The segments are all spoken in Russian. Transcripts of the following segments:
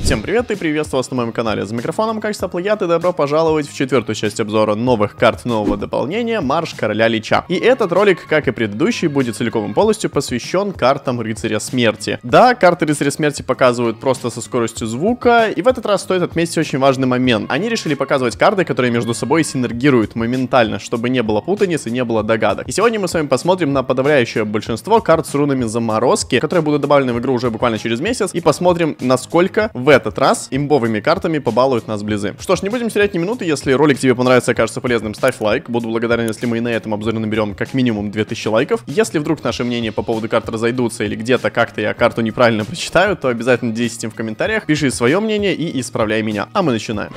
Всем привет и приветствую вас на моем канале. За микрофоном качество плагиат и добро пожаловать в четвертую часть обзора новых карт нового дополнения Марш Короля Лича. И этот ролик, как и предыдущий, будет целиком и полностью посвящен картам Рыцаря Смерти. Да, карты Рыцаря Смерти показывают просто со скоростью звука, и в этот раз стоит отметить очень важный момент. Они решили показывать карты, которые между собой синергируют моментально, чтобы не было путаниц и не было догадок. И сегодня мы с вами посмотрим на подавляющее большинство карт с рунами заморозки, которые будут добавлены в игру уже буквально через месяц, и посмотрим, насколько в этот раз имбовыми картами побалуют нас близы. Что ж, не будем терять ни минуты, если ролик тебе понравится и окажется полезным, ставь лайк. Буду благодарен, если мы и на этом обзоре наберем как минимум 2000 лайков. Если вдруг наши мнения по поводу карт разойдутся или где-то как-то я карту неправильно прочитаю, то обязательно делись этим в комментариях, пиши свое мнение и исправляй меня. А мы начинаем.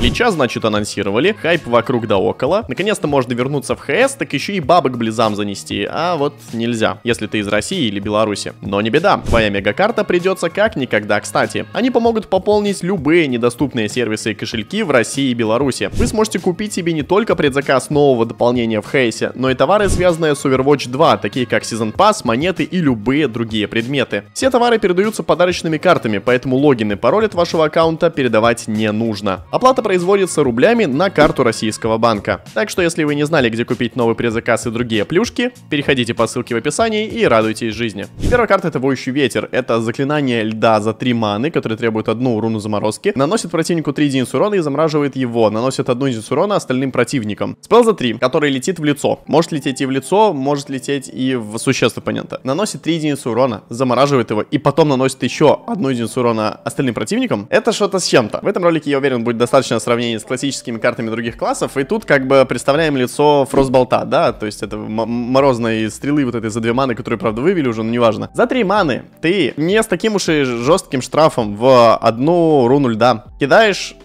Лича, значит, анонсировали, хайп вокруг да около. Наконец-то можно вернуться в ХС, так еще и бабок близам занести, а вот нельзя, если ты из России или Беларуси. Но не беда, твоя мегакарта придется как никогда кстати. Они помогут пополнить любые недоступные сервисы и кошельки в России и Беларуси. Вы сможете купить себе не только предзаказ нового дополнения в Хейсе, но и товары, связанные с Overwatch 2, такие как Season Pass, монеты и любые другие предметы. Все товары передаются подарочными картами, поэтому логин и пароль от вашего аккаунта передавать не нужно. Оплата производится рублями на карту российского банка. Так что если вы не знали, где купить новый предзаказ и другие плюшки, переходите по ссылке в описании и радуйтесь жизни. Первая карта это Воющий ветер. Это заклинание льда за 3 маны, которое требует одну руну заморозки. Наносит противнику 3 единицы урона и замораживает его. Наносит одну единицу урона остальным противникам. Спел за 3, который летит в лицо. Может лететь и в лицо, может лететь и в существ оппонента. Наносит 3 единицы урона, замораживает его и потом наносит еще одну единицу урона остальным противникам. Это что-то с чем-то. В этом ролике, я уверен, будет достаточно сравнении с классическими картами других классов. И тут как бы представляем лицо Фростболта, да, то есть это морозные стрелы вот этой за две маны, которую, правда, вывели уже, но неважно. За три маны ты не с таким уж и жестким штрафом в одну руну льда кидаешь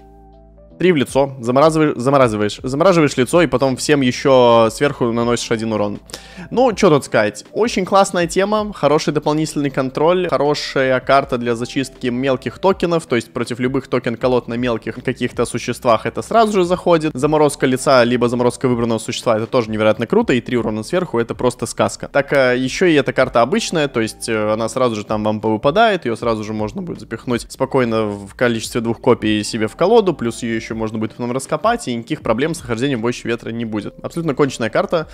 Три в лицо, замораживаешь, замораживаешь, замораживаешь лицо и потом всем еще сверху наносишь один урон. Ну, что тут сказать, очень классная тема, хороший дополнительный контроль, хорошая карта для зачистки мелких токенов, то есть против любых токен колод на мелких каких-то существах это сразу же заходит. Заморозка лица, либо заморозка выбранного существа, это тоже невероятно круто, и три урона сверху это просто сказка. Так, э, еще и эта карта обычная, то есть э, она сразу же там вам повыпадает, ее сразу же можно будет запихнуть спокойно в количестве двух копий себе в колоду, плюс ее еще еще можно будет потом раскопать, и никаких проблем с хождением больше Ветра не будет. Абсолютно конченная карта.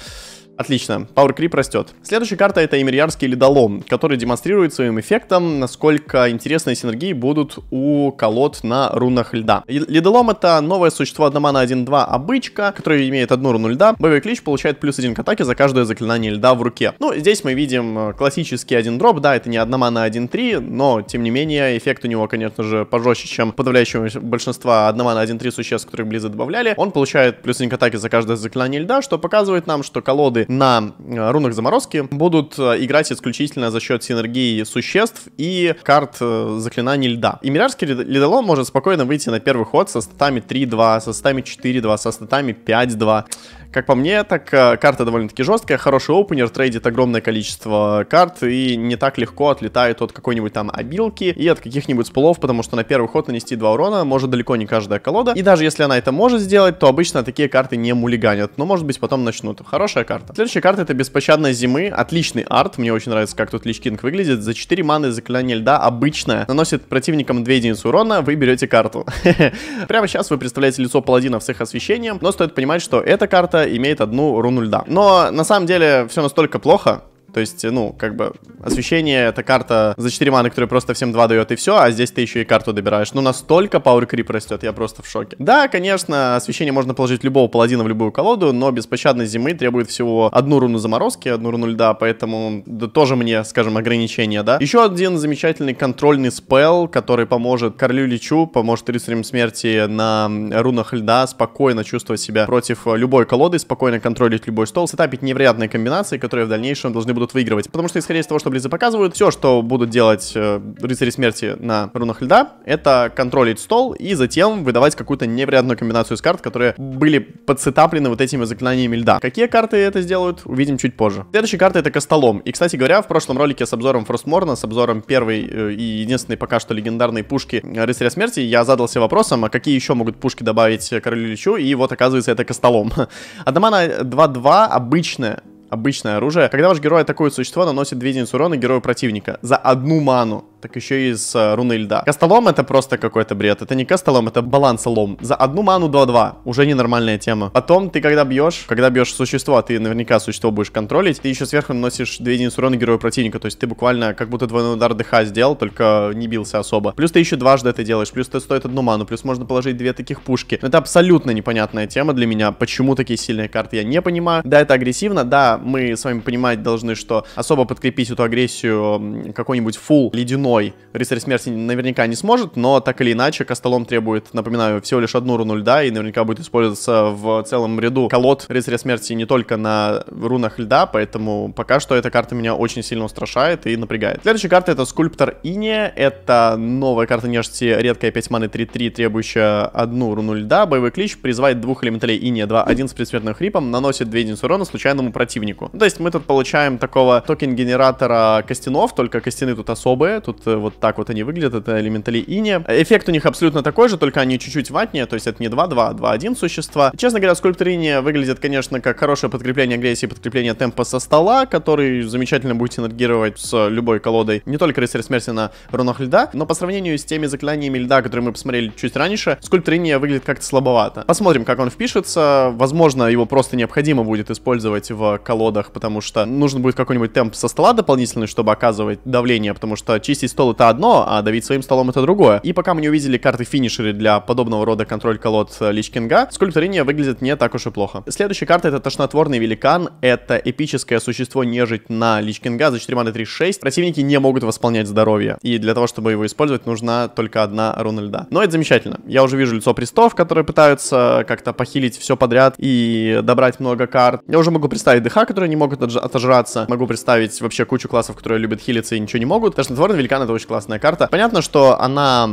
Отлично, Power Creep растет. Следующая карта это Эмирьярский ледолом, который демонстрирует своим эффектом, насколько интересные синергии будут у колод на рунах льда. Ледолом это новое существо от на 1-2 обычка, которое имеет одну руну льда. Боевой клич получает плюс один к атаке за каждое заклинание льда в руке. Ну, здесь мы видим э, классический один дроп, да, это не одна мана 1-3, но тем не менее эффект у него, конечно же, пожестче, чем подавляющего большинства одна на 1-3 существ, которых Blizzard добавляли. Он получает плюс один к атаке за каждое заклинание льда, что показывает нам, что колоды команды на э, рунах заморозки будут э, играть исключительно за счет синергии существ и карт э, заклинаний льда. Эмирарский ледолом может спокойно выйти на первый ход со статами 3-2, со статами 4-2, со статами 5-2. Как по мне, так э, карта довольно-таки жесткая, хороший опенер, трейдит огромное количество карт и не так легко отлетает от какой-нибудь там обилки и от каких-нибудь спулов, потому что на первый ход нанести два урона может далеко не каждая колода. И даже если она это может сделать, то обычно такие карты не мулиганят, но может быть потом начнут. Хорошая карта. Следующая карта это Беспощадная Зимы, отличный арт, мне очень нравится, как тут Личкинг выглядит. За 4 маны Заклинание Льда обычная, наносит противникам 2 единицы урона, вы берете карту. Прямо сейчас вы представляете лицо паладинов с их освещением, но стоит понимать, что эта карта имеет одну руну льда. Но на самом деле все настолько плохо, то есть, ну, как бы освещение это карта за 4 маны, которая просто всем 2 дает и все, а здесь ты еще и карту добираешь. Ну, настолько Power Creep растет, я просто в шоке. Да, конечно, освещение можно положить любого паладина в любую колоду, но беспощадной зимы требует всего одну руну заморозки, одну руну льда, поэтому да, тоже мне, скажем, ограничение, да. Еще один замечательный контрольный спел, который поможет королю Лечу поможет рыцарям смерти на рунах льда спокойно чувствовать себя против любой колоды, спокойно контролить любой стол, сетапить невероятные комбинации, которые в дальнейшем должны будут будут выигрывать. Потому что, исходя из того, что близы показывают, все, что будут делать э, рыцари смерти на рунах льда, это контролить стол и затем выдавать какую-то невероятную комбинацию из карт, которые были подсетаплены вот этими заклинаниями льда. Какие карты это сделают, увидим чуть позже. Следующая карта это Костолом. И, кстати говоря, в прошлом ролике с обзором Фростморна, с обзором первой э, и единственной пока что легендарной пушки э, рыцаря смерти, я задался вопросом, а какие еще могут пушки добавить э, королю Личу, и вот оказывается это Костолом. Адамана 2-2 обычная, обычное оружие. Когда ваш герой атакует существо, наносит 2 единицы урона герою противника за одну ману так еще и с э, руны льда. Костолом это просто какой-то бред. Это не костолом, это балансолом. За одну ману 2-2. Уже ненормальная тема. Потом ты когда бьешь, когда бьешь существо, ты наверняка существо будешь контролить, ты еще сверху наносишь 2 единицы урона герою противника. То есть ты буквально как будто двойной удар ДХ сделал, только не бился особо. Плюс ты еще дважды это делаешь, плюс это стоит одну ману, плюс можно положить две таких пушки. Но это абсолютно непонятная тема для меня. Почему такие сильные карты я не понимаю. Да, это агрессивно, да, мы с вами понимать должны, что особо подкрепить эту агрессию какой-нибудь фул ледяной одной рыцарь смерти наверняка не сможет, но так или иначе Костолом требует, напоминаю, всего лишь одну руну льда, и наверняка будет использоваться в целом ряду колод рыцаря смерти не только на рунах льда, поэтому пока что эта карта меня очень сильно устрашает и напрягает. Следующая карта это Скульптор Ине, это новая карта нежити, редкая 5 маны 3-3, требующая одну руну льда, боевой клич, призывает двух элементалей Ине 2-1 с предсмертным хрипом, наносит 2 единицы урона случайному противнику. то есть мы тут получаем такого токен-генератора костянов, только костяны тут особые, тут Э, вот, так вот они выглядят, это элементали ине. Эффект у них абсолютно такой же, только они чуть-чуть ватнее, то есть это не 2-2, а 2-1 существа. Честно говоря, скульптор ине выглядит, конечно, как хорошее подкрепление агрессии, подкрепление темпа со стола, который замечательно будет синергировать с любой колодой, не только рыцарь смерти на рунах льда, но по сравнению с теми заклинаниями льда, которые мы посмотрели чуть раньше, скульптор ине выглядит как-то слабовато. Посмотрим, как он впишется, возможно, его просто необходимо будет использовать в колодах, потому что нужен будет какой-нибудь темп со стола дополнительный, чтобы оказывать давление, потому что чистить стол это одно, а давить своим столом это другое. И пока мы не увидели карты финишеры для подобного рода контроль колод э, Личкинга, скульптурение выглядит не так уж и плохо. Следующая карта это Тошнотворный Великан, это эпическое существо нежить на Личкинга за 4 маны 3-6. Противники не могут восполнять здоровье, и для того, чтобы его использовать, нужна только одна руна льда. Но это замечательно. Я уже вижу лицо престов, которые пытаются э, как-то похилить все подряд и добрать много карт. Я уже могу представить ДХ, которые не могут отожраться, могу представить вообще кучу классов, которые любят хилиться и ничего не могут. Тошнотворный Великан Риан это очень классная карта. Понятно, что она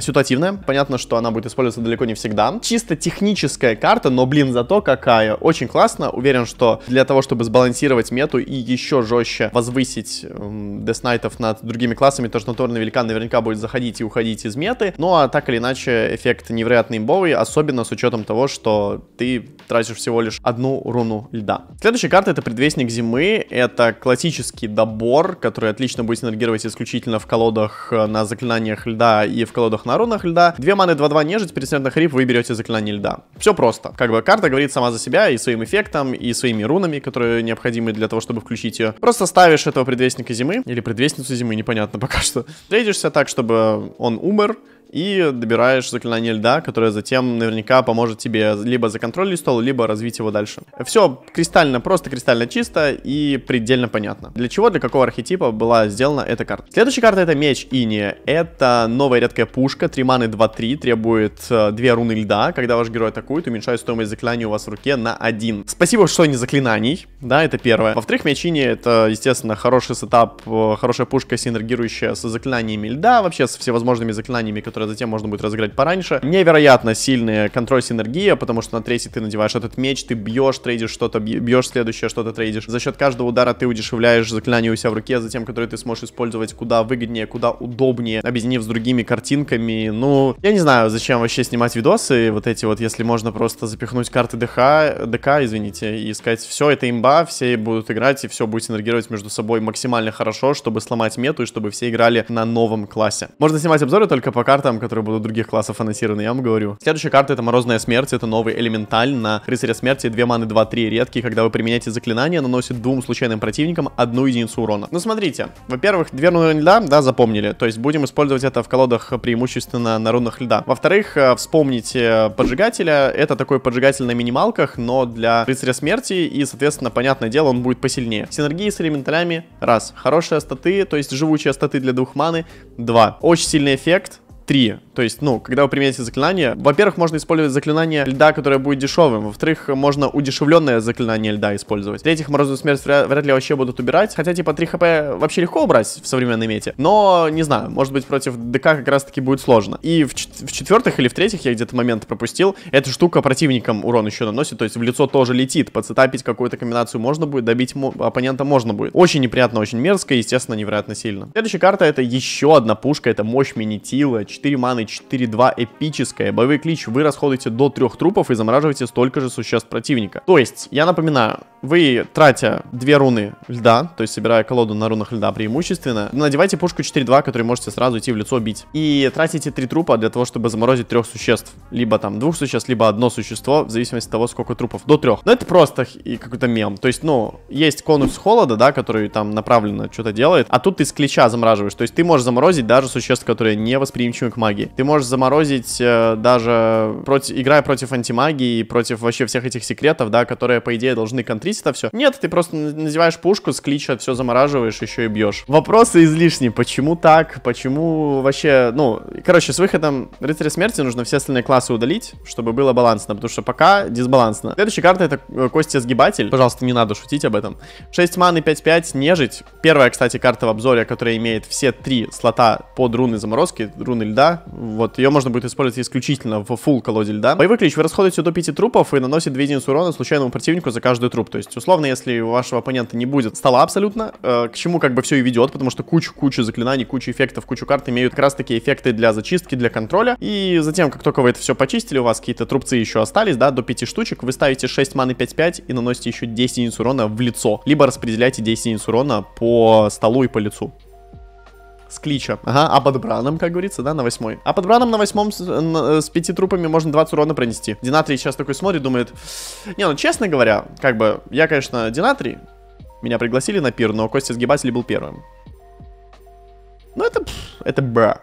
ситуативная, понятно, что она будет использоваться далеко не всегда. Чисто техническая карта, но, блин, зато какая. Очень классно, уверен, что для того, чтобы сбалансировать мету и еще жестче возвысить Деснайтов над другими классами, то, что Торный Великан наверняка будет заходить и уходить из меты. Ну, а так или иначе, эффект невероятный имбовый, особенно с учетом того, что ты тратишь всего лишь одну руну льда. Следующая карта это предвестник зимы, это классический добор, который отлично будет синергировать исключительно обязательно в колодах э, на заклинаниях льда и в колодах на рунах льда. Две маны 2-2 нежить, пересмертный хрип вы берете заклинание льда. Все просто. Как бы карта говорит сама за себя и своим эффектом, и своими рунами, которые необходимы для того, чтобы включить ее. Просто ставишь этого предвестника зимы, или предвестницу зимы, непонятно пока что. Трейдишься так, чтобы он умер, и добираешь заклинание льда, которое затем наверняка поможет тебе либо законтролить стол, либо развить его дальше. Все кристально, просто кристально чисто и предельно понятно. Для чего, для какого архетипа была сделана эта карта. Следующая карта это меч Иния. Это новая редкая пушка, 3 маны 2-3, требует 2 э, руны льда. Когда ваш герой атакует, уменьшает стоимость заклинания у вас в руке на 1. Спасибо, что не заклинаний, да, это первое. Во-вторых, меч Иния это, естественно, хороший сетап, э, хорошая пушка, синергирующая со заклинаниями льда, вообще со всевозможными заклинаниями, которые которые затем можно будет разыграть пораньше. Невероятно сильные контроль-синергия, потому что на третий ты надеваешь этот меч, ты бьешь, трейдишь что-то, бьешь следующее, что-то трейдишь. За счет каждого удара ты удешевляешь заклинание у себя в руке, а затем, которые ты сможешь использовать куда выгоднее, куда удобнее, объединив с другими картинками. Ну, я не знаю, зачем вообще снимать видосы, вот эти вот, если можно просто запихнуть карты ДХ, ДК, извините, и сказать, все, это имба, все будут играть, и все будет синергировать между собой максимально хорошо, чтобы сломать мету и чтобы все играли на новом классе. Можно снимать обзоры только по картам там, которые будут других классов анонсированы, я вам говорю. Следующая карта это Морозная Смерть, это новый элементаль на Рыцаря Смерти, 2 маны 2-3 редкий, когда вы применяете заклинание, наносит двум случайным противникам одну единицу урона. Ну смотрите, во-первых, две руны льда, да, запомнили, то есть будем использовать это в колодах преимущественно на рунах льда. Во-вторых, э, вспомните э, поджигателя, это такой поджигатель на минималках, но для Рыцаря Смерти и, соответственно, понятное дело, он будет посильнее. Синергии с элементалями, раз. Хорошие статы, то есть живучие статы для двух маны, два. Очень сильный эффект, три то есть, ну, когда вы применяете заклинание, во-первых, можно использовать заклинание льда, которое будет дешевым. Во-вторых, можно удешевленное заклинание льда использовать. Третьих, морозную смерть вряд, вряд ли вообще будут убирать. Хотя, типа, 3 хп вообще легко убрать в современной мете. Но, не знаю, может быть, против ДК как раз-таки будет сложно. И в, четвертых или в третьих я где-то момент пропустил. Эта штука противникам урон еще наносит, то есть в лицо тоже летит. Подцетапить какую-то комбинацию можно будет, добить оппонента можно будет. Очень неприятно, очень мерзко и, естественно, невероятно сильно. Следующая карта это еще одна пушка, это мощь Минитила, 4 маны, 4-2 эпическое. Боевой клич вы расходуете до трех трупов и замораживаете столько же существ противника. То есть, я напоминаю, вы, тратя две руны льда, то есть собирая колоду на рунах льда преимущественно, надевайте пушку 4-2, которую можете сразу идти в лицо бить. И тратите три трупа для того, чтобы заморозить трех существ. Либо там двух существ, либо одно существо, в зависимости от того, сколько трупов. До трех. Но это просто и какой-то мем. То есть, ну, есть конус холода, да, который там направленно что-то делает, а тут ты с клеща замораживаешь. То есть ты можешь заморозить даже существ, которые не восприимчивы к магии. Ты можешь заморозить э, даже, против, играя против антимагии, и против вообще всех этих секретов, да, которые, по идее, должны контрить запретить это все. Нет, ты просто надеваешь пушку, с клича все замораживаешь, еще и бьешь. Вопросы излишни. Почему так? Почему вообще... Ну, короче, с выходом Рыцаря Смерти нужно все остальные классы удалить, чтобы было балансно, потому что пока дисбалансно. Следующая карта это э, кости Сгибатель. Пожалуйста, не надо шутить об этом. 6 маны, 5-5, нежить. Первая, кстати, карта в обзоре, которая имеет все три слота под руны заморозки, руны льда. Вот, ее можно будет использовать исключительно в фул колоде льда. Боевой клич, вы расходуете до 5 трупов и наносите 2 единицы урона случайному противнику за каждый труп. То есть, условно, если у вашего оппонента не будет стола абсолютно, э, к чему как бы все и ведет, потому что кучу-кучу заклинаний, кучу эффектов, кучу карт имеют как раз таки эффекты для зачистки, для контроля. И затем, как только вы это все почистили, у вас какие-то трубцы еще остались, да, до 5 штучек, вы ставите 6 маны 5-5 и наносите еще 10 единиц урона в лицо, либо распределяйте 10 единиц урона по столу и по лицу с клича. Ага, а под браном, как говорится, да, на восьмой. А под браном на восьмом с, на, с пяти трупами можно 20 урона пронести. Динатрий сейчас такой смотрит, думает... Не, ну, честно говоря, как бы, я, конечно, Динатрий. Меня пригласили на пир, но Костя Сгибатель был первым. Ну, это... Это бра.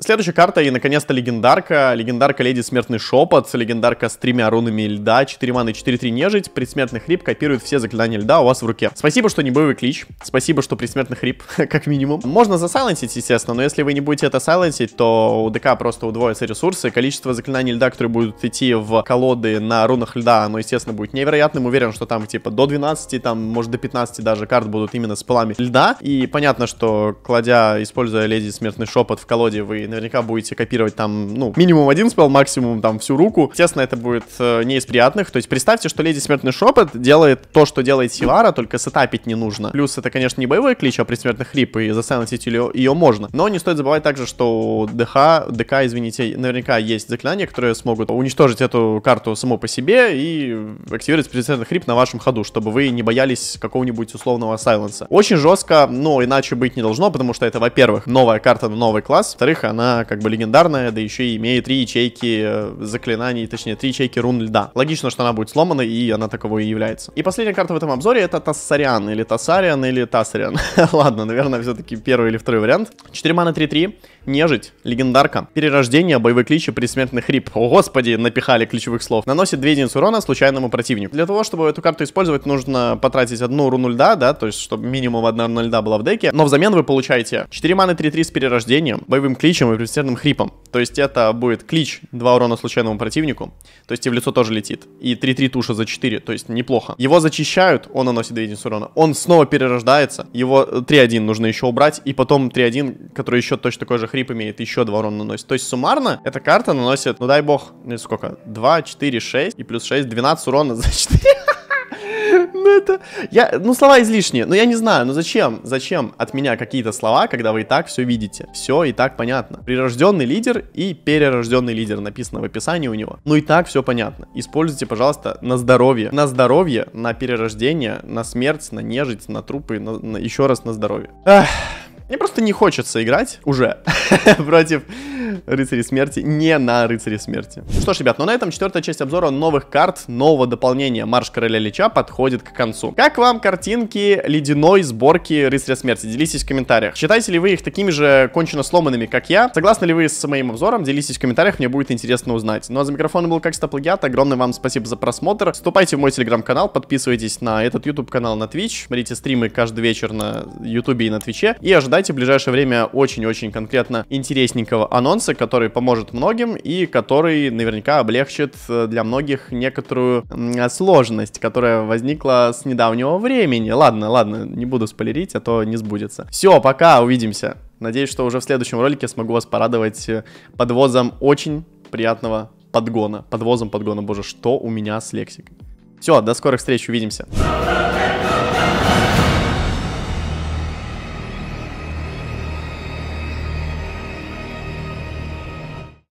Следующая карта и, наконец-то, легендарка. Легендарка Леди Смертный Шепот, легендарка с тремя рунами льда, 4 маны, 4-3 нежить, предсмертный хрип копирует все заклинания льда у вас в руке. Спасибо, что не боевый клич, спасибо, что предсмертный хрип, как минимум. Можно засайлансить, естественно, но если вы не будете это сайлансить, то у ДК просто удвоятся ресурсы, количество заклинаний льда, которые будут идти в колоды на рунах льда, оно, естественно, будет невероятным. Уверен, что там, типа, до 12, там, может, до 15 даже карт будут именно с пылами льда. И понятно, что, кладя, используя Леди Смертный Шепот в колоде, вы наверняка будете копировать там, ну, минимум один спел, максимум там всю руку. Естественно, это будет э, не из приятных. То есть представьте, что Леди Смертный Шепот делает то, что делает сивара, только сетапить не нужно. Плюс это, конечно, не боевой клич, а предсмертный хрип, и засайлансить ее, ее можно. Но не стоит забывать также, что у ДХ, ДК, извините, наверняка есть заклинания, которые смогут уничтожить эту карту само по себе и активировать предсмертный хрип на вашем ходу, чтобы вы не боялись какого-нибудь условного сайленса. Очень жестко, но иначе быть не должно, потому что это, во-первых, новая карта на новый класс, во-вторых, она она как бы легендарная, да еще и имеет три ячейки э, заклинаний, точнее, три ячейки рун льда. Логично, что она будет сломана, и она таковой и является. И последняя карта в этом обзоре это Тассариан, или Тассариан, или Тассариан. Ладно, наверное, все-таки первый или второй вариант. 4 мана 3-3. Нежить, легендарка. Перерождение, клич и предсмертный хрип. О господи, напихали ключевых слов. Наносит 2 единицы урона случайному противнику. Для того, чтобы эту карту использовать, нужно потратить одну руну льда, да, то есть, чтобы минимум одна руна льда была в деке. Но взамен вы получаете 4 маны 3-3 с перерождением, боевым кличем и предсмертным хрипом. То есть это будет клич, 2 урона случайному противнику. То есть и в лицо тоже летит. И 3-3 туша за 4, то есть неплохо. Его зачищают, он наносит 2 единицы урона. Он снова перерождается, его 3-1 нужно еще убрать, и потом 3-1, который еще точно такой же хрип крипами, это еще 2 урона наносит. То есть суммарно эта карта наносит, ну дай бог, ну, сколько, 2, 4, 6 и плюс 6, 12 урона за 4 ну это... Я... Ну слова излишние, но я не знаю, ну зачем? Зачем от меня какие-то слова, когда вы и так все видите? Все и так понятно. Прирожденный лидер и перерожденный лидер написано в описании у него. Ну и так все понятно. Используйте, пожалуйста, на здоровье. На здоровье, на перерождение, на смерть, на нежить, на трупы, на, на... еще раз на здоровье. Эх. Мне просто не хочется играть уже против Рыцари Смерти, не на Рыцари Смерти. Ну что ж, ребят, ну на этом четвертая часть обзора новых карт, нового дополнения Марш Короля Лича подходит к концу. Как вам картинки ледяной сборки Рыцаря Смерти? Делитесь в комментариях. Считаете ли вы их такими же кончено сломанными, как я? Согласны ли вы с моим обзором? Делитесь в комментариях, мне будет интересно узнать. Ну а за микрофоном был как всегда плагиат. Огромное вам спасибо за просмотр. Вступайте в мой телеграм-канал, подписывайтесь на этот YouTube канал на Twitch. Смотрите стримы каждый вечер на YouTube и на Твиче. И ожидайте в ближайшее время очень-очень конкретно интересненького анонса анонса, который поможет многим и который наверняка облегчит э, для многих некоторую сложность, которая возникла с недавнего времени. Ладно, ладно, не буду спойлерить, а то не сбудется. Все, пока, увидимся. Надеюсь, что уже в следующем ролике смогу вас порадовать э, подвозом очень приятного подгона. Подвозом подгона, боже, что у меня с лексикой. Все, до скорых встреч, увидимся.